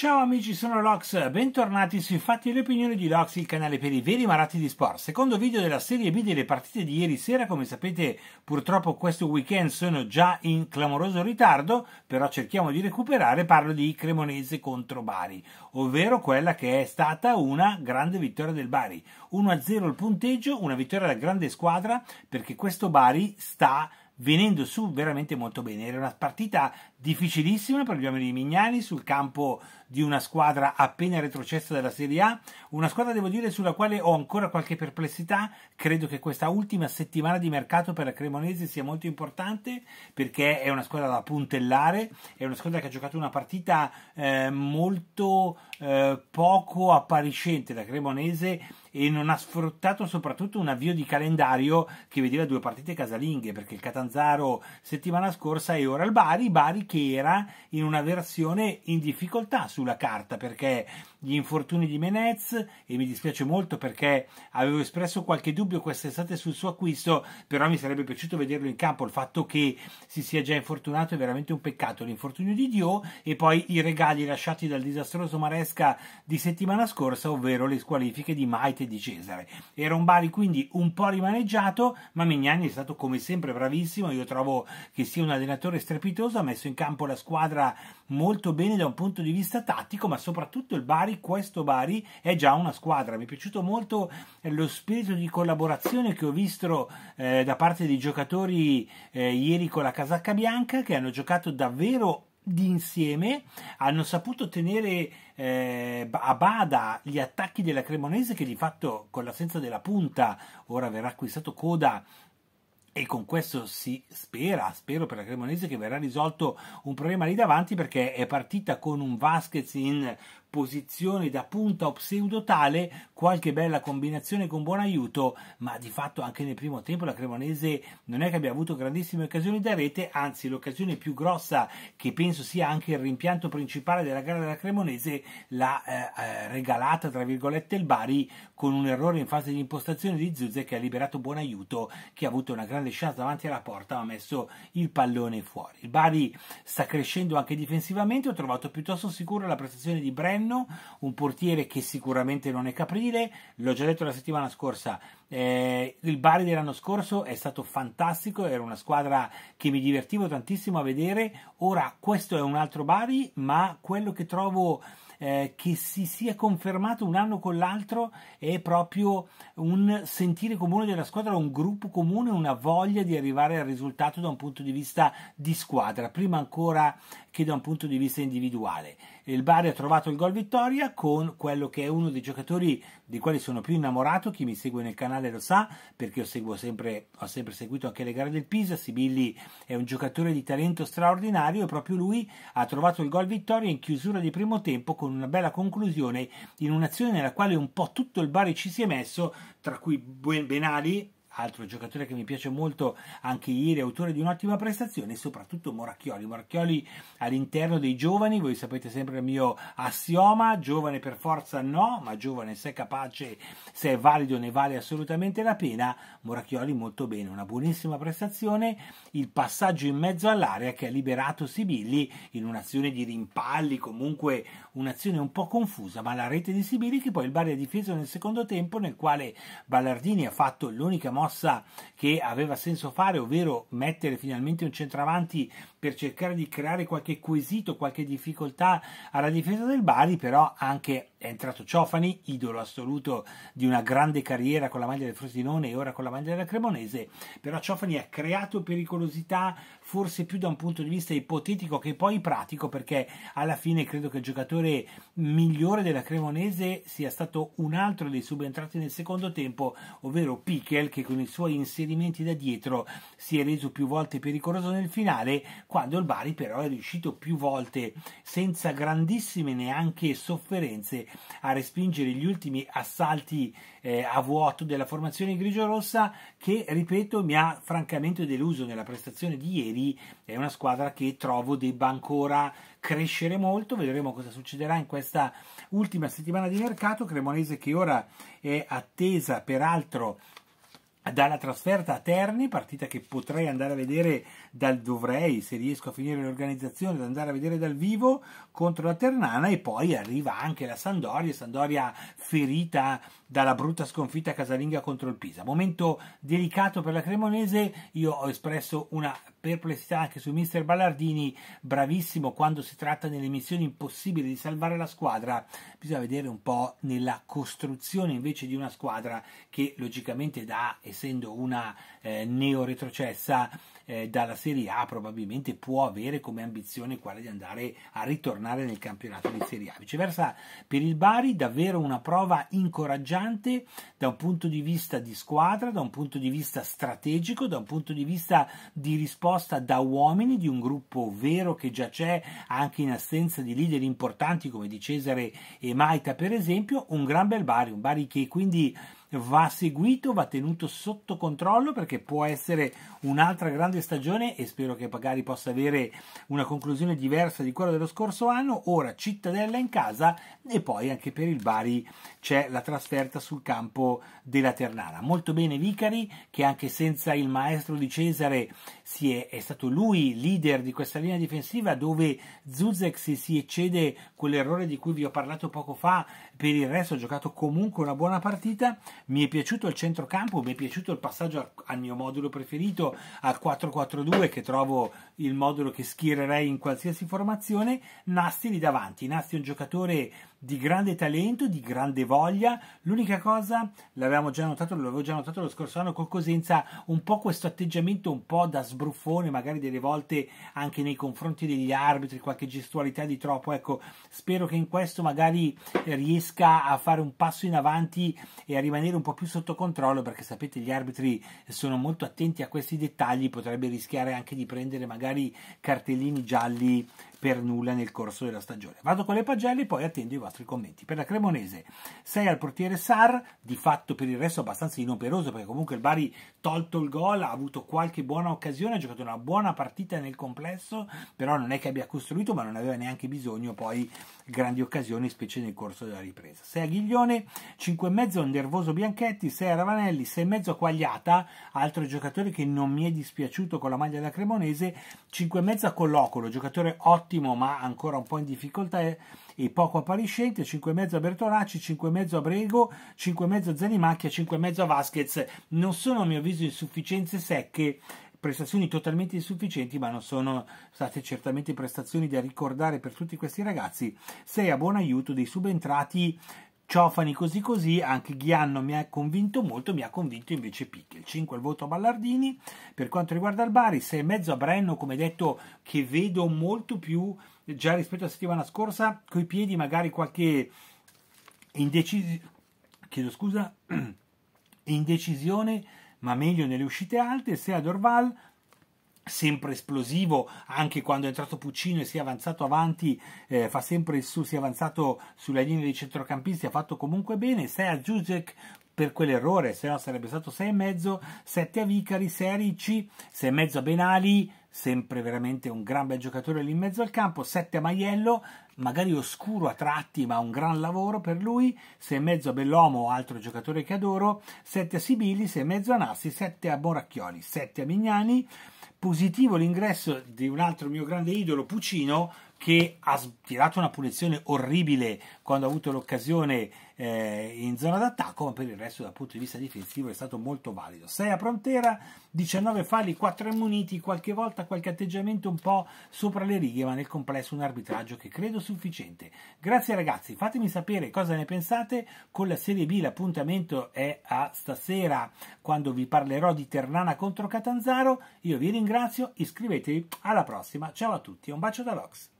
Ciao amici, sono Lox, bentornati su Infatti le opinioni di Lox, il canale per i veri malati di sport. Secondo video della Serie B delle partite di ieri sera, come sapete purtroppo questo weekend sono già in clamoroso ritardo, però cerchiamo di recuperare, parlo di Cremonese contro Bari, ovvero quella che è stata una grande vittoria del Bari. 1-0 il punteggio, una vittoria da grande squadra, perché questo Bari sta venendo su veramente molto bene. Era una partita difficilissima per gli uomini di Mignani sul campo di una squadra appena retrocessa dalla Serie A, una squadra devo dire sulla quale ho ancora qualche perplessità, credo che questa ultima settimana di mercato per la Cremonese sia molto importante perché è una squadra da puntellare, è una squadra che ha giocato una partita eh, molto eh, poco appariscente, la Cremonese e non ha sfruttato soprattutto un avvio di calendario che vedeva due partite casalinghe perché il Catanzaro settimana scorsa e ora il Bari, Bari che era in una versione in difficoltà sulla carta perché gli infortuni di Menez e mi dispiace molto perché avevo espresso qualche dubbio quest'estate sul suo acquisto però mi sarebbe piaciuto vederlo in campo il fatto che si sia già infortunato è veramente un peccato l'infortunio di Dio e poi i regali lasciati dal disastroso Maresca di settimana scorsa ovvero le squalifiche di Maite morte di Cesare. Era un Bari quindi un po' rimaneggiato, ma Mignani è stato come sempre bravissimo, io trovo che sia un allenatore strepitoso, ha messo in campo la squadra molto bene da un punto di vista tattico, ma soprattutto il Bari, questo Bari è già una squadra. Mi è piaciuto molto lo spirito di collaborazione che ho visto eh, da parte dei giocatori eh, ieri con la casacca bianca che hanno giocato davvero d'insieme hanno saputo tenere eh, a bada gli attacchi della Cremonese che di fatto con l'assenza della punta ora verrà acquistato Coda e con questo si spera, spero per la Cremonese che verrà risolto un problema lì davanti perché è partita con un Vasquez in posizione da punta o pseudo tale, qualche bella combinazione con buon aiuto, ma di fatto anche nel primo tempo la Cremonese non è che abbia avuto grandissime occasioni da rete, anzi l'occasione più grossa che penso sia anche il rimpianto principale della gara della Cremonese l'ha eh, eh regalata tra virgolette il Bari con un errore in fase di impostazione di Zuze che ha liberato buon aiuto, che ha avuto una grande chance davanti alla porta, ma ha messo il pallone fuori. Il Bari sta crescendo anche difensivamente, ho trovato piuttosto sicura la prestazione di Brenner Moreno, un portiere che sicuramente non è Caprile, l'ho già detto la settimana scorsa, eh, il Bari dell'anno scorso è stato fantastico, era una squadra che mi divertivo tantissimo a vedere, ora questo è un altro Bari, ma quello che trovo eh, che si sia confermato un anno con l'altro è proprio un sentire comune della squadra, un gruppo comune, una voglia di arrivare al risultato da un punto di vista di squadra, prima ancora che da un punto di vista individuale. Il Bari ha trovato il gol vittoria con quello che è uno dei giocatori di quali sono più innamorato, chi mi segue nel canale lo sa, perché sempre, ho sempre seguito anche le gare del Pisa, Sibilli è un giocatore di talento straordinario e proprio lui ha trovato il gol vittoria in chiusura di primo tempo con una bella conclusione in un'azione nella quale un po' tutto il Bari ci si è messo, tra cui Benali, altro giocatore che mi piace molto anche ieri, autore di un'ottima prestazione, e soprattutto Moracchioli. Moracchioli all'interno dei giovani, voi sapete sempre il mio assioma, giovane per forza no, ma giovane se è capace, se è valido ne vale assolutamente la pena. Moracchioli molto bene, una buonissima prestazione, il passaggio in mezzo all'area che ha liberato Sibilli in un'azione di rimpalli, comunque un'azione un po' confusa, ma la rete di Sibilli che poi il Bari ha difeso nel secondo tempo nel quale Ballardini ha fatto l'unica mossa mossa che aveva senso fare, ovvero mettere finalmente un centravanti per cercare di creare qualche quesito, qualche difficoltà alla difesa del Bari, però anche è entrato Ciofani, idolo assoluto di una grande carriera con la maglia del Frosinone e ora con la maglia della Cremonese, però Ciofani ha creato pericolosità forse più da un punto di vista ipotetico che poi pratico, perché alla fine credo che il giocatore migliore della Cremonese sia stato un altro dei subentrati nel secondo tempo, ovvero Pichel, che con i suoi inserimenti da dietro si è reso più volte pericoloso nel finale, quando il Bari però è riuscito più volte, senza grandissime neanche sofferenze, a respingere gli ultimi assalti eh, a vuoto della formazione grigio-rossa che, ripeto, mi ha francamente deluso nella prestazione di ieri. È una squadra che trovo debba ancora crescere molto, vedremo cosa succederà in questa ultima settimana di mercato. Cremonese che ora è attesa peraltro dalla trasferta a Terni, partita che potrei andare a vedere dal dovrei, se riesco a finire l'organizzazione, ad andare a vedere dal vivo contro la Ternana e poi arriva anche la Sandoria, Sandoria ferita dalla brutta sconfitta casalinga contro il Pisa. Momento delicato per la Cremonese, io ho espresso una perplessità anche su mister Ballardini, bravissimo quando si tratta delle missioni impossibili di salvare la squadra, bisogna vedere un po' nella costruzione invece di una squadra che logicamente da, essendo una eh, neo retrocessa, eh, dalla Serie A probabilmente può avere come ambizione quella di andare a ritornare nel campionato di Serie A. Viceversa per il Bari davvero una prova incoraggiante da un punto di vista di squadra, da un punto di vista strategico, da un punto di vista di risposta da uomini di un gruppo vero che già c'è anche in assenza di leader importanti come di Cesare e Maita per esempio, un gran bel Bari, un Bari che quindi va seguito, va tenuto sotto controllo perché può essere un'altra grande stagione e spero che magari possa avere una conclusione diversa di quella dello scorso anno. Ora Cittadella in casa e poi anche per il Bari c'è la trasferta sul campo della Ternana. Molto bene Vicari che anche senza il maestro di Cesare è, è, stato lui leader di questa linea difensiva dove Zuzek si, si eccede quell'errore di cui vi ho parlato poco fa per il resto ho giocato comunque una buona partita, mi è piaciuto il centrocampo, mi è piaciuto il passaggio al, mio modulo preferito, al 4-4-2 che trovo il modulo che schiererei in qualsiasi formazione, Nasti lì davanti, Nasti è un giocatore di grande talento, di grande voglia. L'unica cosa, l'avevamo già notato, l'avevo già notato lo scorso anno con Cosenza, un po' questo atteggiamento un po' da sbruffone, magari delle volte anche nei confronti degli arbitri, qualche gestualità di troppo. Ecco, spero che in questo magari riesca a fare un passo in avanti e a rimanere un po' più sotto controllo, perché sapete gli arbitri sono molto attenti a questi dettagli, potrebbe rischiare anche di prendere magari cartellini gialli per nulla nel corso della stagione. Vado con le pagelle e poi attendo i vostri commenti. Per la Cremonese 6 al portiere Sar, di fatto per il resto abbastanza inoperoso perché comunque il Bari tolto il gol, ha avuto qualche buona occasione, ha giocato una buona partita nel complesso, però non è che abbia costruito ma non aveva neanche bisogno poi grandi occasioni specie nel corso della ripresa. 6 a Ghiglione, 5 a nervoso Bianchetti, 6 a Ravanelli, 6,5 a Quagliata, altro giocatore che non mi è dispiaciuto con la maglia da Cremonese, 5,5 a Collocolo, giocatore 8 ottimo ma ancora un po' in difficoltà e poco appariscente, 5,5 a Bertolacci, 5,5 a Brego, 5,5 a Zanimacchia, 5,5 a Vasquez, non sono a mio avviso insufficienze secche, prestazioni totalmente insufficienti, ma non sono state certamente prestazioni da ricordare per tutti questi ragazzi. Sei a buon aiuto dei subentrati Ciofani così così, anche Ghianno mi ha convinto molto, mi ha convinto invece Picchel. 5 il voto a Ballardini, per quanto riguarda il Bari, 6 e mezzo a Brenno, come detto, che vedo molto più già rispetto alla settimana scorsa, coi piedi magari qualche indecisione, chiedo scusa, indecisione, ma meglio nelle uscite alte, 6 a Dorval, sempre esplosivo anche quando è entrato Puccino e si è avanzato avanti eh, fa sempre il suo si è avanzato sulla linea dei centrocampisti ha fatto comunque bene 6 a Zuzek per quell'errore se no sarebbe stato 6,5 7 a Vicari 6 a Ricci 6,5 a Benali sempre veramente un gran bel giocatore lì in mezzo al campo 7 a Maiello magari oscuro a tratti, ma un gran lavoro per lui. Se in mezzo a Bellomo, altro giocatore che adoro, 7 a Sibilli, 6 e mezzo a Nassi, 7 a Boracchioni, 7 a Mignani. Positivo l'ingresso di un altro mio grande idolo, Puccino, che ha tirato una punizione orribile quando ha avuto l'occasione eh, in zona d'attacco, ma per il resto dal punto di vista difensivo è stato molto valido. 6 a Prontera, 19 falli, 4 ammoniti, qualche volta qualche atteggiamento un po' sopra le righe, ma nel complesso un arbitraggio che credo sufficiente. Grazie ragazzi, fatemi sapere cosa ne pensate. Con la Serie B l'appuntamento è a stasera quando vi parlerò di Ternana contro Catanzaro. Io vi ringrazio, iscrivetevi, alla prossima. Ciao a tutti, un bacio da Vox.